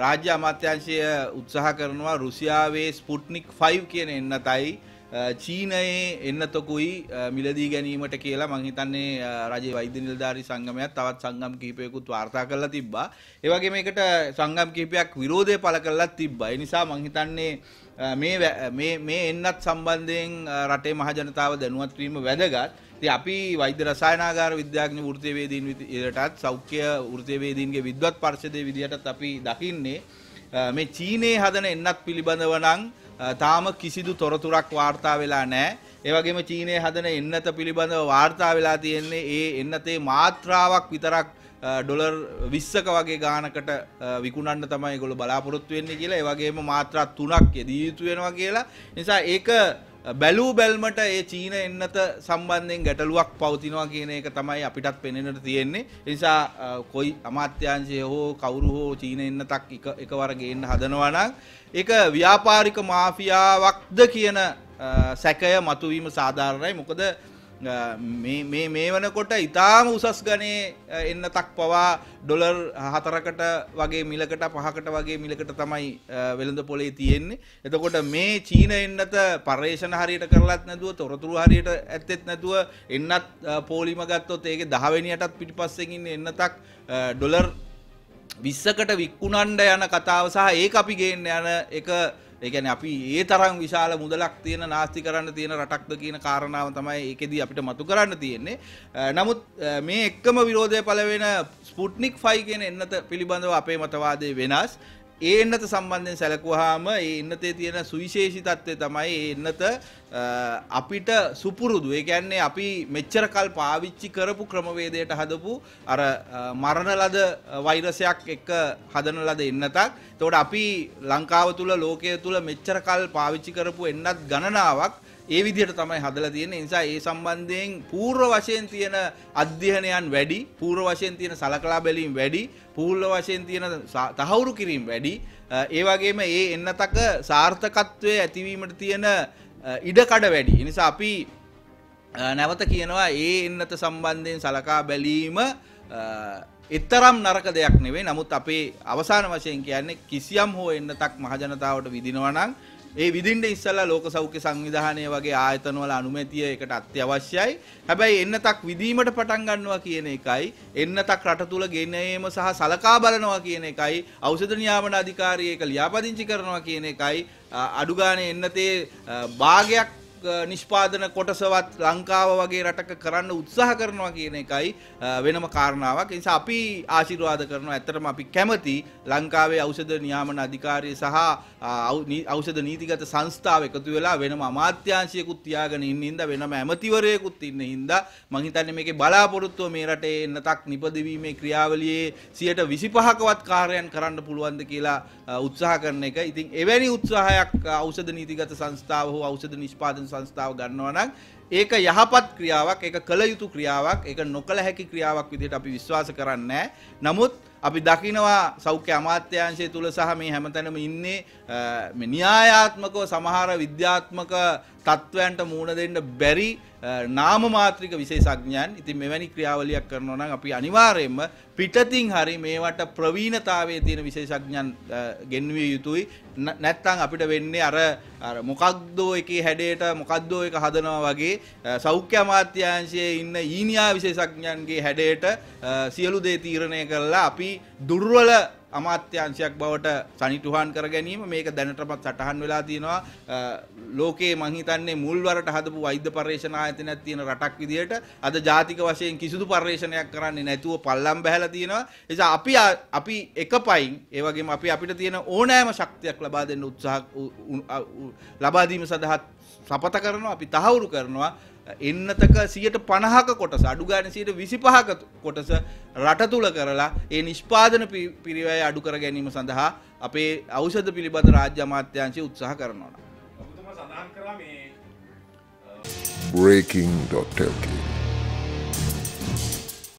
රාජ්‍ය අමාත්‍යංශය උත්සාහ කරනවා රුසියාවේ ස්පුට්නික් 5 කියන එන්නතයි චීනයේ එන්නතොකුයි මිලදී ගැනීමට කියලා මං හිතන්නේ රජයේ වෛද්‍ය නිලධාරී සංගමයත් තවත් සංගම් කිහිපයකුත් වාර්තා කරලා තිබ්බා. ඒ වගේම ඒකට සංගම් කිහිපයක් විරෝධය පළ කරලා තිබ්බා. ඒ නිසා මං හිතන්නේ මේ මේ මේ එන්නත් සම්බන්ධයෙන් රටේ මහජනතාව දැනුවත් වීම වැදගත්. අපි වෛද්‍ය රසායනාගාර විද්‍යාඥ වෘතියවේදීන් විදියටත් සෞඛ්‍ය වෘතියවේදීන්ගේ විද්වත් පර්ෂදය විදිහටත් අපි දකින්නේ මේ චීනයේ හදන එන්නත් පිළිබඳව නම් තාම කිසිදු තොරතුරක් වාර්තා වෙලා නැහැ. ඒ වගේම චීනයේ හදන එන්නත පිළිබඳව වාර්තා වෙලා තියෙන්නේ ඒ එන්නතේ මාත්‍රාවක් විතරක් ඩොලර් 20ක වගේ ගානකට විකුණන්න තමයි ඒගොල්ලෝ බලාපොරොත්තු වෙන්නේ කියලා. ඒ වගේම මාත්‍රා 3ක් යදී යුතු වෙනවා කියලා. නිසා ඒක බැලූ බැල්මට ඒ චීන එන්නත සම්බන්ධයෙන් ගැටලුවක් පවතිනවා කියන එක තමයි අපිටත් පෙනෙනට තියෙන්නේ නිසා කොයි අමාත්‍යංශය හෝ කවුරු හෝ චීන එන්නතක් එකවර ගේන්න හදනවා නම් ඒක ව්‍යාපාරික මාෆියාවක්ද කියන සැකය මතුවීම සාධාරණයි මොකද මේ මේ වනකොට ඉතාම උසස් ගනේ එන්න තක් පවා ඩොලර් හතරකට වගේ මිලකට පහකට වගේ මිලකට තමයි වෙළඳ පොලේ තියෙන්නේ එතකොට මේ චීන එන්නත පර්ේෂණ හරියට කරලත් නැතුව තොරතුරු හරියට ඇත්තෙත් නැතුව එන්නත් පෝලිම ගත්තොත් ඒක දහවෙනියටත් පිටිපස්සෙකින් එන්න තක් ඩොලර් විස්සකට වික්කුණන්ඩ යන කතාව සහ ඒ අපි ගේන්න යන එක ඒකැන අපි ඒ තරම් විශාල මුදලක් තියෙන නාස්ති කරන්න තියෙන රටක්ද කියන කාරණාව තමයි ඒකෙදී අපිට මතු කරන්න තියෙන්නේ. නමුත් මේ එක්කම විරෝධය පලවෙන ස්පුට්නික් ෆයි කියෙන එන්නත පිළිබඳව අපේ මතවාදය වෙනස්. ඒ එන්නත සම්බන්ධයෙන් සැලකුවාම ඒ එන්නතේ තියෙන සුවිශේෂී తත්වය තමයි ඒ එන්නත අපිට සුපුරුදු. ඒ කියන්නේ අපි මෙච්චර කල් පාවිච්චි කරපු ක්‍රමවේදයට හදපු අර මරණ ලද වෛරසයක් එක්ක හදන ලද එන්නතක්. එතකොට අපි ලංකාව තුල ලෝකය තුල මෙච්චර කල් පාවිච්චි කරපු එන්නත් ගණනාවක් ඒ විදිහට තමයි හදලා තියෙන්නේ. ඒ නිසා ඒ සම්බන්ධයෙන් පූර්ව වශයෙන් තියෙන අධ්‍යයනයන් වැඩි, පූර්ව වශයෙන් තියෙන සලකලා බැලීම් වැඩි, පූර්ව වශයෙන් තියෙන තහවුරු කිරීම වැඩි. ඒ වගේම ඒ එන්නතක සාර්ථකත්වයේ ඇතිවීමට තියෙන ඉඩකඩ වැඩි. ඒ නිසා අපි නැවත කියනවා ඒ එන්නත සම්බන්ධයෙන් සලකා බැලීම එතරම් නරක දෙයක් නෙවෙයි. නමුත් අපේ අවසාන වශයෙන් කියන්නේ කිසියම් හෝ එන්නතක් මහජනතාවට විදිනවා නම් ඒ විදින්ට ඉස්සල්ලා ලෝක සෞඛ්‍ය සංවිධානය වගේ ආයතනවල අනුමැතිය එකට අත්‍යවශ්‍යයි. හැබැයි එන්නතක් විදීමට පටන් ගන්නවා කියන එකයි, එන්නතක් රට තුල ගෙන ඒම සහ සලකා බලනවා කියන එකයි, ඖෂධ නියාමන අධිකාරිය ඒක ලියාපදිංචි කරනවා කියන එකයි, අඩුගානේ එන්නතේ භාගයක් නිෂ්පාදන කොටසවත් ලංකාව වගේ රටක කරන්න උත්සාහ කරනවා කියන එකයි වෙනම කාරණාවක් නිසා අපි ආශිර්වාද කරනවා ඇත්තටම අපි කැමති ලංකාවේ ඖෂධ නියාමන අධිකාරිය සහ ඖෂධ නීතිගත සංස්ථාව එකතු වෙලා වෙනම අමාත්‍යාංශයකුත් තියාගෙන ඉන්න හින්දා වෙනම ඇමතිවරයෙකුත් ඉන්න හින්දා මං හිතන්නේ මේකේ බලාපොරොත්තුව මේ රටේ එන්නතක් නිපදවීමේ ක්‍රියාවලියේ 125කවත් කාර්යයන් කරන්න පුළුවන්ද කියලා උත්සාහ කරන එක. ඉතින් එවැනි උත්සාහයක් ඖෂධ නීතිගත සංස්ථාව හෝ ඖෂධ නිෂ්පාදන සංස්ථාව ගන්නවා නම් ඒක යහපත් ක්‍රියාවක් ඒක කළ යුතු ක්‍රියාවක් ඒක නොකළ හැකි ක්‍රියාවක් විදිහට අපි විශ්වාස කරන්නේ නමුත් අපි දකිනවා සෞඛ්‍ය අමාත්‍යාංශය තුල සහ මේ හැමතැනම ඉන්නේ මේ න්‍යායාත්මකව සමහර විද්‍යාත්මක තත්ත්වයන්ට මූණ දෙන්න බැරි නාම මාත්‍රික විශේෂඥයන් ඉතින් මෙවැනි ක්‍රියාවලියක් කරනවා නම් අපි අනිවාර්යයෙන්ම පිටතින් හරි මේවට ප්‍රවීණතාවයේ තියෙන විශේෂඥයන් ගෙන්විය යුතුයි නැත්නම් අපිට වෙන්නේ අර අර මොකක්දෝ එකේ හැඩයට මොකක්දෝ එක හදනවා වගේ සෞඛ්‍ය අමාත්‍යංශයේ ඉන්න ඊනියා විශේෂඥයන්ගේ හැඩයට සියලු දේ තීරණය කරලා අපි දුර්වල අමාත්‍යංශයක් බවට සනිටුහන් කර ගැනීම මේක දැනටමත් සටහන් වෙලා තියෙනවා ලෝකයේ මං හිතන්නේ මුල්වරට හදපු වෛද්‍ය පර්යේෂණ ආයතනයක් තියෙන රටක් විදියට අද ජාතික වශයෙන් කිසිදු පර්යේෂණයක් කරන්නේ නැතුව පල්ලම් බහැලා තියෙනවා නිසා අපි අපි එකපයින් ඒ වගේම අපි අපිට තියෙන ඕනෑම ශක්තියක් ලබා දෙන්න උත්සාහ ලබා දීම සඳහා සපත කරනවා අපි තහවුරු කරනවා එන්නතක සියට පණහක කොටස අඩුගාන සියට විසි පහක කොටස රට තුළ කරලා ඒ නිෂ්පාදන පිරිවය අඩු කර ගැනීම සඳහා අපේ අවෂධ පිළිබඳ රාජ්‍ය අමාත්‍යංශය උත්සාහ කරනවන. breaking.lk